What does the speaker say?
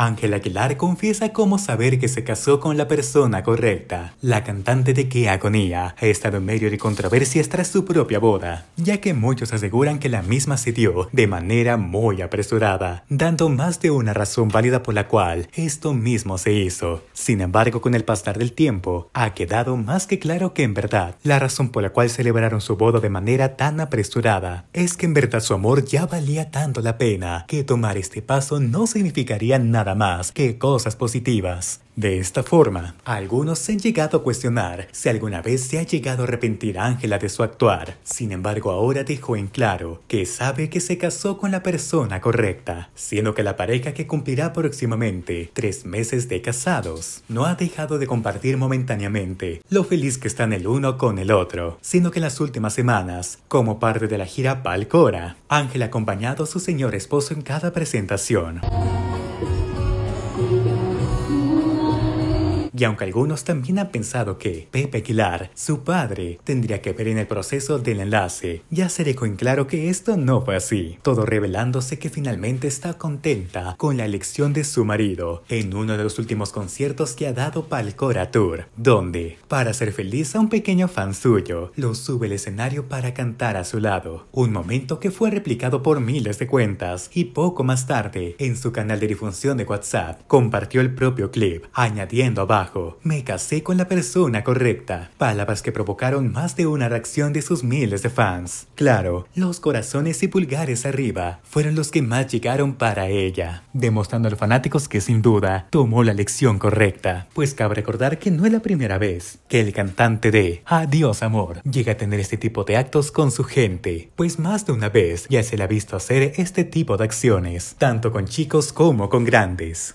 Ángel Aguilar confiesa cómo saber que se casó con la persona correcta. La cantante de Qué Agonía ha estado en medio de controversias tras su propia boda, ya que muchos aseguran que la misma se dio de manera muy apresurada, dando más de una razón válida por la cual esto mismo se hizo. Sin embargo, con el pasar del tiempo, ha quedado más que claro que en verdad la razón por la cual celebraron su boda de manera tan apresurada es que en verdad su amor ya valía tanto la pena que tomar este paso no significaría nada más que cosas positivas. De esta forma, algunos se han llegado a cuestionar si alguna vez se ha llegado a arrepentir Ángela de su actuar. Sin embargo, ahora dejó en claro que sabe que se casó con la persona correcta, siendo que la pareja que cumplirá próximamente tres meses de casados no ha dejado de compartir momentáneamente lo feliz que están el uno con el otro, sino que en las últimas semanas, como parte de la gira Palcora, Ángela ha acompañado a su señor esposo en cada presentación. Y aunque algunos también han pensado que Pepe Aguilar, su padre, tendría que ver en el proceso del enlace, ya se dejó en claro que esto no fue así, todo revelándose que finalmente está contenta con la elección de su marido en uno de los últimos conciertos que ha dado para el Tour, donde, para ser feliz a un pequeño fan suyo, lo sube al escenario para cantar a su lado, un momento que fue replicado por miles de cuentas y poco más tarde, en su canal de difusión de WhatsApp, compartió el propio clip, añadiendo abajo me casé con la persona correcta. Palabras que provocaron más de una reacción de sus miles de fans. Claro, los corazones y pulgares arriba fueron los que más llegaron para ella, demostrando a los fanáticos que sin duda tomó la lección correcta. Pues cabe recordar que no es la primera vez que el cantante de Adiós Amor llega a tener este tipo de actos con su gente, pues más de una vez ya se le ha visto hacer este tipo de acciones, tanto con chicos como con grandes.